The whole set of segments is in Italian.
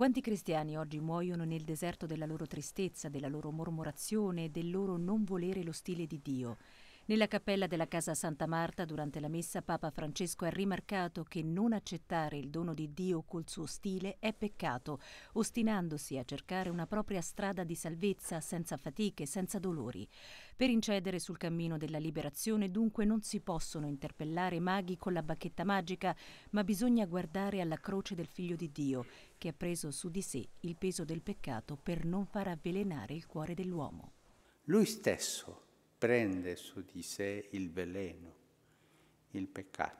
Quanti cristiani oggi muoiono nel deserto della loro tristezza, della loro mormorazione, del loro non volere lo stile di Dio? Nella cappella della Casa Santa Marta, durante la messa, Papa Francesco ha rimarcato che non accettare il dono di Dio col suo stile è peccato, ostinandosi a cercare una propria strada di salvezza senza fatiche, senza dolori. Per incedere sul cammino della liberazione, dunque, non si possono interpellare maghi con la bacchetta magica, ma bisogna guardare alla croce del Figlio di Dio, che ha preso su di sé il peso del peccato per non far avvelenare il cuore dell'uomo. Lui stesso prende su di sé il veleno, il peccato.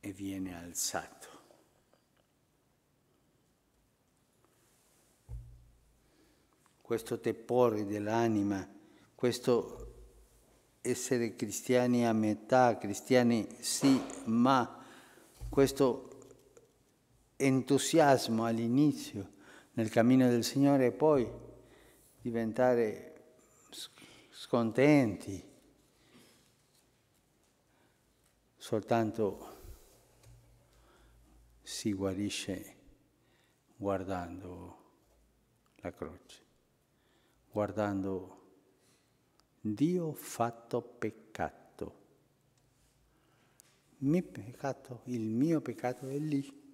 E viene alzato. Questo tepore dell'anima, questo essere cristiani a metà, cristiani sì, ma questo entusiasmo all'inizio nel cammino del Signore e poi diventare scontenti soltanto si guarisce guardando la croce, guardando Dio fatto peccato. Mi peccato, il mio peccato è lì.